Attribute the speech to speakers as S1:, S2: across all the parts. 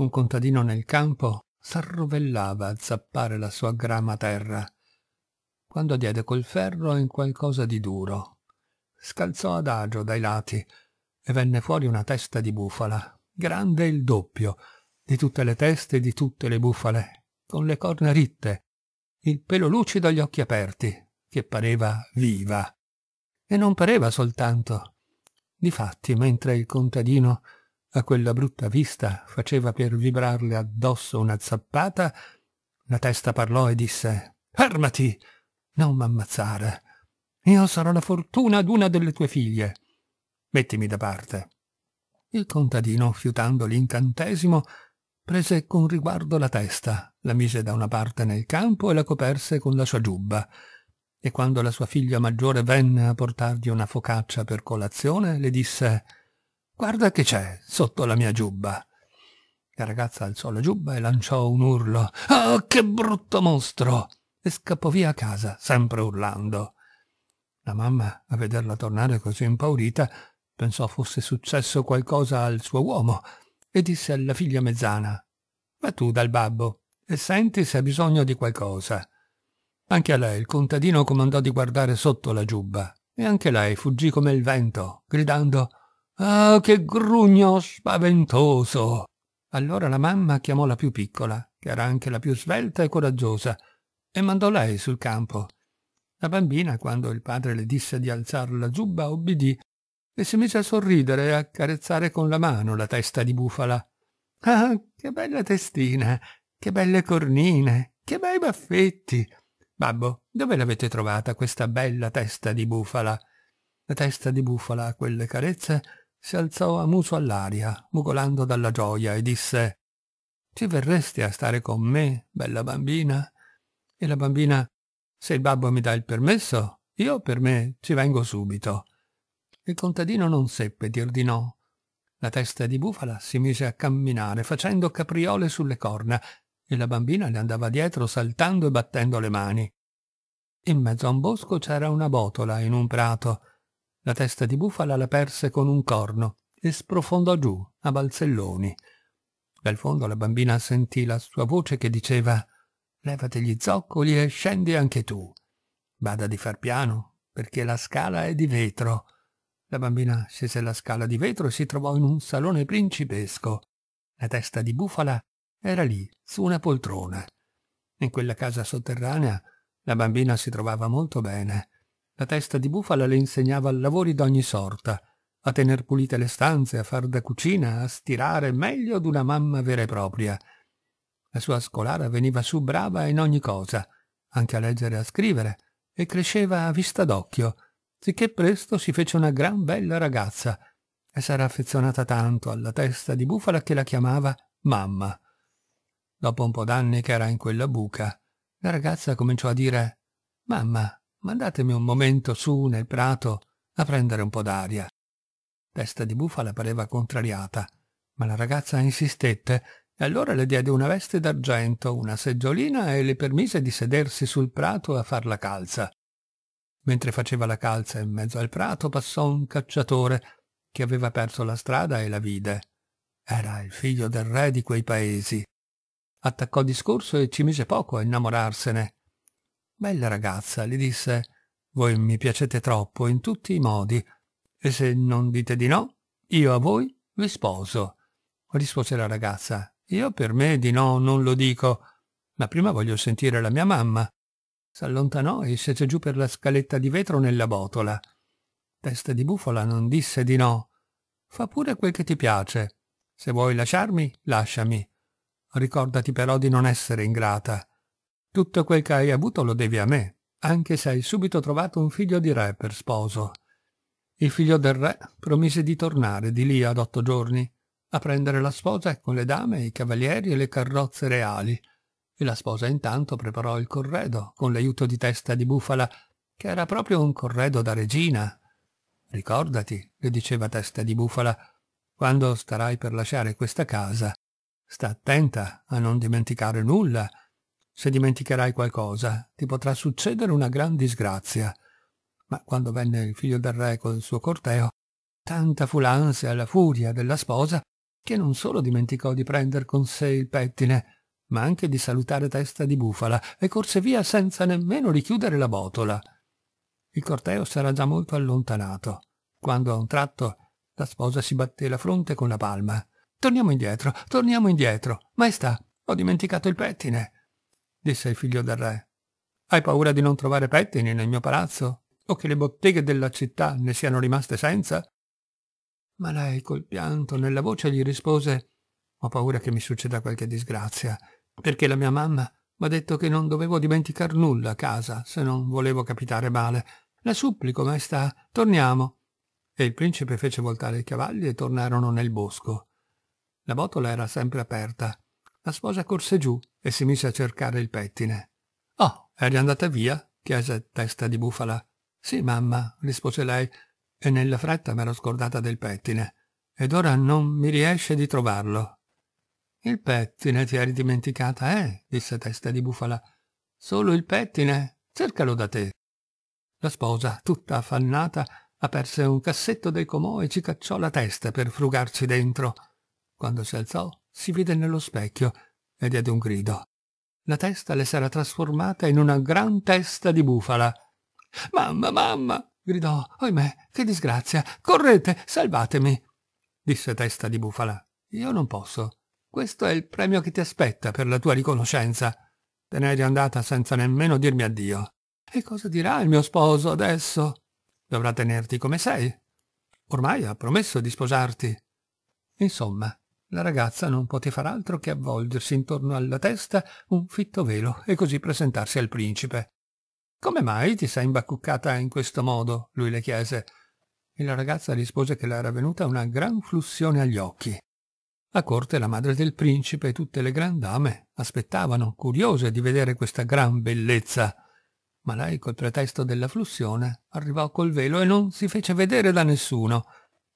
S1: un contadino nel campo s'arrovellava a zappare la sua grama terra, quando diede col ferro in qualcosa di duro. Scalzò adagio dai lati e venne fuori una testa di bufala, grande il doppio di tutte le teste di tutte le bufale, con le corna ritte, il pelo lucido agli occhi aperti, che pareva viva. E non pareva soltanto. Difatti, mentre il contadino a quella brutta vista faceva per vibrarle addosso una zappata, la testa parlò e disse «Fermati! Non m'ammazzare! Io sarò la fortuna d'una delle tue figlie! Mettimi da parte!» Il contadino, fiutando l'incantesimo, prese con riguardo la testa, la mise da una parte nel campo e la coperse con la sua giubba. E quando la sua figlia maggiore venne a portargli una focaccia per colazione, le disse Guarda che c'è sotto la mia giubba. La ragazza alzò la giubba e lanciò un urlo. Oh, che brutto mostro! E scappò via a casa, sempre urlando. La mamma, a vederla tornare così impaurita, pensò fosse successo qualcosa al suo uomo e disse alla figlia mezzana «Va tu dal babbo e senti se ha bisogno di qualcosa». Anche a lei il contadino comandò di guardare sotto la giubba e anche lei fuggì come il vento, gridando Ah, oh, che grugno spaventoso! Allora la mamma chiamò la più piccola, che era anche la più svelta e coraggiosa, e mandò lei sul campo. La bambina, quando il padre le disse di alzare la giubba, obbedì e si mise a sorridere e a carezzare con la mano la testa di bufala. Ah, che bella testina, che belle cornine, che bei baffetti. Babbo, dove l'avete trovata questa bella testa di bufala? La testa di bufala a quelle carezze si alzò a muso all'aria, mugolando dalla gioia, e disse «Ci verresti a stare con me, bella bambina?» E la bambina «Se il babbo mi dà il permesso, io per me ci vengo subito». Il contadino non seppe dir di no. La testa di bufala si mise a camminare, facendo capriole sulle corna, e la bambina le andava dietro saltando e battendo le mani. In mezzo a un bosco c'era una botola in un prato, la testa di bufala la perse con un corno e sprofondò giù, a balzelloni. Dal fondo la bambina sentì la sua voce che diceva «Levati gli zoccoli e scendi anche tu. Bada di far piano, perché la scala è di vetro». La bambina scese la scala di vetro e si trovò in un salone principesco. La testa di bufala era lì, su una poltrona. In quella casa sotterranea la bambina si trovava molto bene. La testa di bufala le insegnava lavori d'ogni sorta, a tener pulite le stanze, a far da cucina, a stirare meglio d'una mamma vera e propria. La sua scolara veniva su brava in ogni cosa, anche a leggere e a scrivere, e cresceva a vista d'occhio, sicché presto si fece una gran bella ragazza e s'era affezionata tanto alla testa di bufala che la chiamava mamma. Dopo un po' d'anni che era in quella buca, la ragazza cominciò a dire «Mamma, mandatemi un momento su nel prato a prendere un po' d'aria. Testa di bufala pareva contrariata, ma la ragazza insistette e allora le diede una veste d'argento, una seggiolina e le permise di sedersi sul prato a far la calza. Mentre faceva la calza in mezzo al prato passò un cacciatore che aveva perso la strada e la vide. Era il figlio del re di quei paesi. Attaccò discorso e ci mise poco a innamorarsene. Bella ragazza, le disse, voi mi piacete troppo in tutti i modi, e se non dite di no, io a voi vi sposo. Rispose la ragazza, io per me di no non lo dico, ma prima voglio sentire la mia mamma. S'allontanò e scese giù per la scaletta di vetro nella botola. Testa di bufola non disse di no. Fa pure quel che ti piace. Se vuoi lasciarmi, lasciami. Ricordati però di non essere ingrata. Tutto quel che hai avuto lo devi a me, anche se hai subito trovato un figlio di re per sposo. Il figlio del re promise di tornare di lì ad otto giorni, a prendere la sposa con le dame, i cavalieri e le carrozze reali, e la sposa intanto preparò il corredo con l'aiuto di testa di bufala, che era proprio un corredo da regina. Ricordati, le diceva testa di bufala, quando starai per lasciare questa casa, sta attenta a non dimenticare nulla se dimenticherai qualcosa, ti potrà succedere una gran disgrazia. Ma quando venne il figlio del re col suo corteo, tanta fu l'ansia e la furia della sposa che non solo dimenticò di prendere con sé il pettine, ma anche di salutare testa di bufala e corse via senza nemmeno richiudere la botola. Il corteo s'era già molto allontanato, quando a un tratto la sposa si batté la fronte con la palma. Torniamo indietro, torniamo indietro. Maestà, ho dimenticato il pettine disse il figlio del re. Hai paura di non trovare pettini nel mio palazzo? O che le botteghe della città ne siano rimaste senza? Ma lei, col pianto nella voce, gli rispose Ho paura che mi succeda qualche disgrazia, perché la mia mamma mi ha detto che non dovevo dimenticar nulla a casa, se non volevo capitare male. La supplico, maestà, torniamo. E il principe fece voltare i cavalli e tornarono nel bosco. La botola era sempre aperta la sposa corse giù e si mise a cercare il pettine. Oh, eri andata via? chiese testa di bufala. Sì, mamma, rispose lei, e nella fretta m'ero scordata del pettine, ed ora non mi riesce di trovarlo. Il pettine ti eri dimenticata, eh? disse testa di bufala. Solo il pettine? Cercalo da te. La sposa, tutta affannata, aperse un cassetto del comò e ci cacciò la testa per frugarci dentro. Quando si alzò, si vide nello specchio e diede un grido. La testa le s'era trasformata in una gran testa di bufala. Mamma, mamma! gridò. Oimè, che disgrazia! Correte, salvatemi! disse testa di bufala. Io non posso. Questo è il premio che ti aspetta per la tua riconoscenza. Te ne eri andata senza nemmeno dirmi addio. E cosa dirà il mio sposo adesso? Dovrà tenerti come sei. Ormai ha promesso di sposarti. Insomma, la ragazza non poté far altro che avvolgersi intorno alla testa un fitto velo e così presentarsi al principe. Come mai ti sei imbacuccata in questo modo? lui le chiese. E la ragazza rispose che le era venuta una gran flussione agli occhi. A corte la madre del principe e tutte le grandame aspettavano, curiose di vedere questa gran bellezza. Ma lei, col pretesto della flussione, arrivò col velo e non si fece vedere da nessuno.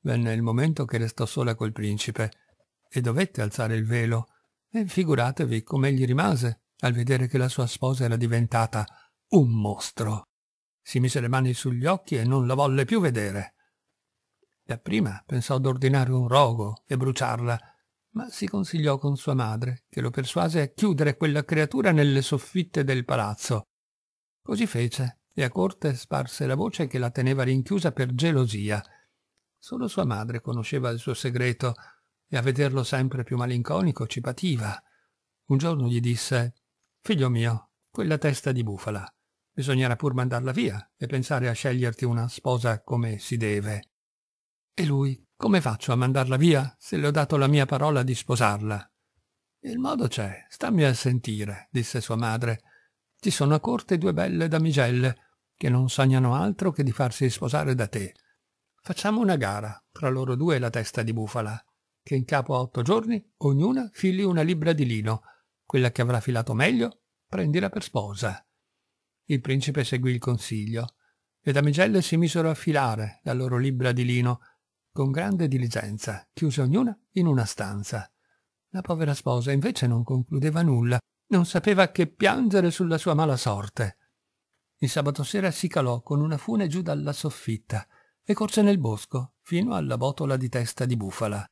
S1: Venne il momento che restò sola col principe e dovette alzare il velo, e figuratevi come gli rimase al vedere che la sua sposa era diventata un mostro. Si mise le mani sugli occhi e non la volle più vedere. Dapprima pensò d'ordinare un rogo e bruciarla, ma si consigliò con sua madre, che lo persuase a chiudere quella creatura nelle soffitte del palazzo. Così fece, e a corte sparse la voce che la teneva rinchiusa per gelosia. Solo sua madre conosceva il suo segreto, e a vederlo sempre più malinconico ci pativa. Un giorno gli disse «Figlio mio, quella testa di bufala, bisognerà pur mandarla via e pensare a sceglierti una sposa come si deve». E lui «Come faccio a mandarla via se le ho dato la mia parola di sposarla?» «Il modo c'è, stammi a sentire», disse sua madre. «Ti sono a corte due belle damigelle» che non sognano altro che di farsi sposare da te. Facciamo una gara tra loro due e la testa di bufala che in capo a otto giorni ognuna fili una libbra di lino. Quella che avrà filato meglio, prendila per sposa. Il principe seguì il consiglio. Le damigelle si misero a filare la loro libbra di lino con grande diligenza, chiuse ognuna in una stanza. La povera sposa invece non concludeva nulla, non sapeva che piangere sulla sua mala sorte. Il sabato sera si calò con una fune giù dalla soffitta e corse nel bosco fino alla botola di testa di bufala.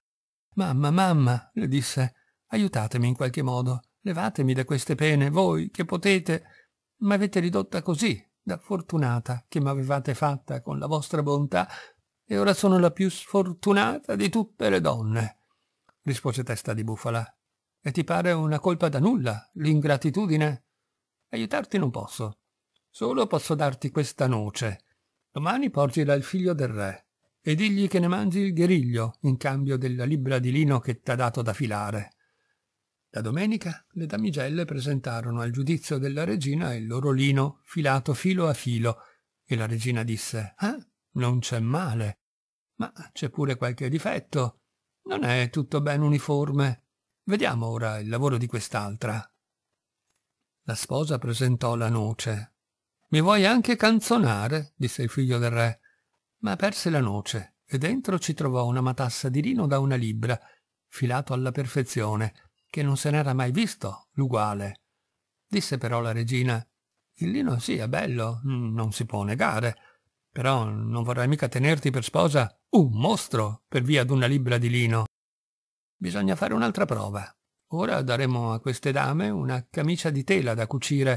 S1: Mamma, mamma, le disse, aiutatemi in qualche modo, levatemi da queste pene, voi che potete. avete ridotta così, da fortunata che m'avevate fatta con la vostra bontà, e ora sono la più sfortunata di tutte le donne. Rispose testa di bufala. E ti pare una colpa da nulla, l'ingratitudine? Aiutarti non posso. Solo posso darti questa noce. Domani porgila al figlio del re e digli che ne mangi il gheriglio in cambio della libra di lino che t'ha dato da filare. La domenica le damigelle presentarono al giudizio della regina il loro lino filato filo a filo e la regina disse «Ah, non c'è male, ma c'è pure qualche difetto. Non è tutto ben uniforme. Vediamo ora il lavoro di quest'altra». La sposa presentò la noce. «Mi vuoi anche canzonare?» disse il figlio del re ma perse la noce e dentro ci trovò una matassa di lino da una libra, filato alla perfezione, che non se n'era mai visto l'uguale. Disse però la regina, il lino sì è bello, non si può negare, però non vorrei mica tenerti per sposa un mostro per via d'una libra di lino. Bisogna fare un'altra prova. Ora daremo a queste dame una camicia di tela da cucire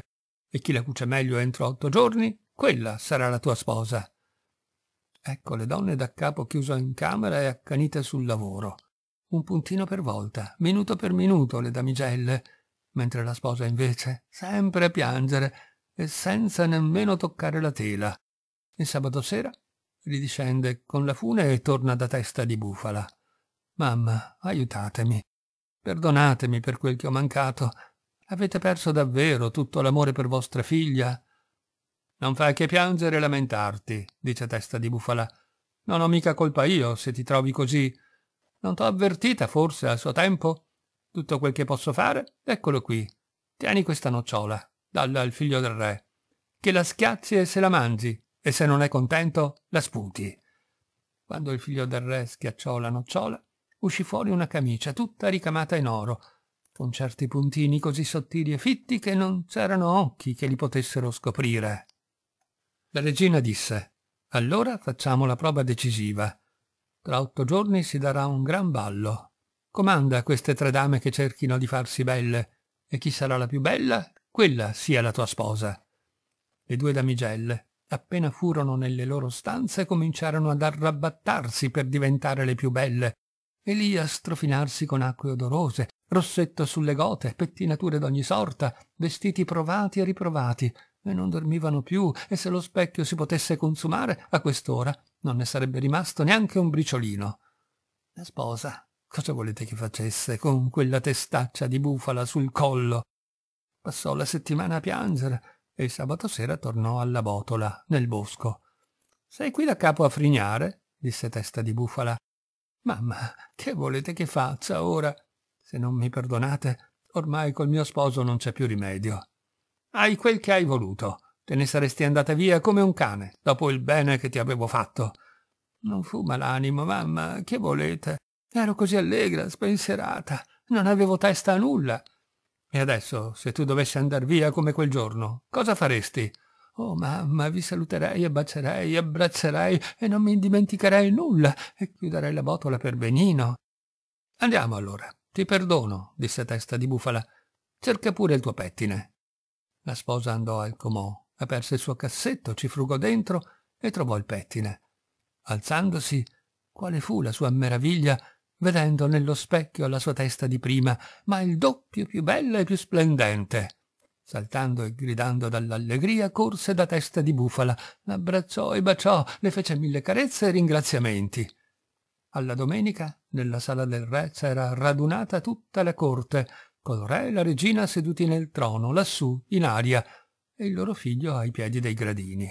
S1: e chi la cuce meglio entro otto giorni, quella sarà la tua sposa. Ecco le donne da capo chiuso in camera e accanite sul lavoro. Un puntino per volta, minuto per minuto le damigelle, mentre la sposa invece sempre a piangere e senza nemmeno toccare la tela. Il sabato sera ridiscende con la fune e torna da testa di bufala. Mamma, aiutatemi. Perdonatemi per quel che ho mancato. Avete perso davvero tutto l'amore per vostra figlia non fai che piangere e lamentarti, dice testa di bufala. Non ho mica colpa io se ti trovi così. Non t'ho avvertita forse al suo tempo? Tutto quel che posso fare, eccolo qui. Tieni questa nocciola, dalla al figlio del re. Che la schiazzi e se la mangi, e se non è contento, la sputi. Quando il figlio del re schiacciò la nocciola, uscì fuori una camicia tutta ricamata in oro, con certi puntini così sottili e fitti che non c'erano occhi che li potessero scoprire. La regina disse, allora facciamo la prova decisiva. Tra otto giorni si darà un gran ballo. Comanda a queste tre dame che cerchino di farsi belle, e chi sarà la più bella, quella sia la tua sposa. Le due damigelle, appena furono nelle loro stanze, cominciarono ad arrabattarsi per diventare le più belle, e lì a strofinarsi con acque odorose, rossetto sulle gote, pettinature d'ogni sorta, vestiti provati e riprovati, e non dormivano più, e se lo specchio si potesse consumare a quest'ora non ne sarebbe rimasto neanche un briciolino. La sposa, cosa volete che facesse con quella testaccia di bufala sul collo? Passò la settimana a piangere e il sabato sera tornò alla botola, nel bosco. Sei qui da capo a frignare? disse testa di bufala. Mamma, che volete che faccia ora? Se non mi perdonate, ormai col mio sposo non c'è più rimedio. Hai quel che hai voluto. Te ne saresti andata via come un cane, dopo il bene che ti avevo fatto. Non fu malanimo, mamma, che volete? Ero così allegra, spensierata, non avevo testa a nulla. E adesso, se tu dovessi andar via come quel giorno, cosa faresti? Oh mamma, vi saluterei, abbaccerei, abbraccerei e non mi dimenticherei nulla e chiuderei la botola per benino. Andiamo allora, ti perdono, disse testa di bufala. Cerca pure il tuo pettine. La sposa andò al comò, aperse il suo cassetto, ci frugò dentro e trovò il pettine. Alzandosi, quale fu la sua meraviglia vedendo nello specchio la sua testa di prima, ma il doppio più bella e più splendente. Saltando e gridando dall'allegria, corse da testa di bufala, l'abbracciò e baciò, le fece mille carezze e ringraziamenti. Alla domenica, nella sala del re, c'era radunata tutta la corte, col re e la regina seduti nel trono, lassù, in aria, e il loro figlio ai piedi dei gradini.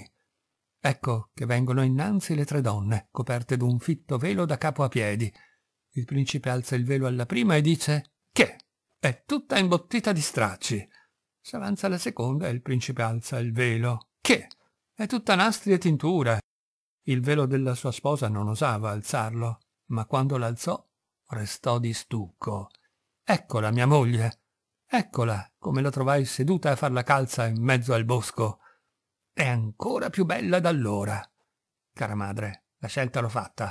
S1: Ecco che vengono innanzi le tre donne, coperte d'un fitto velo da capo a piedi. Il principe alza il velo alla prima e dice «Che? È tutta imbottita di stracci!» S'avanza la seconda e il principe alza il velo «Che? È tutta nastri e tinture!» Il velo della sua sposa non osava alzarlo, ma quando l'alzò restò di stucco Eccola, mia moglie. Eccola, come la trovai seduta a far la calza in mezzo al bosco. È ancora più bella d'allora. Cara madre, la scelta l'ho fatta.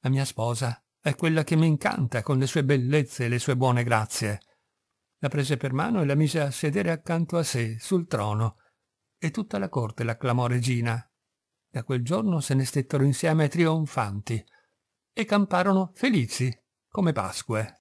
S1: La mia sposa è quella che mi incanta con le sue bellezze e le sue buone grazie. La prese per mano e la mise a sedere accanto a sé, sul trono, e tutta la corte l'acclamò regina. Da quel giorno se ne stettero insieme trionfanti e camparono felici come Pasque.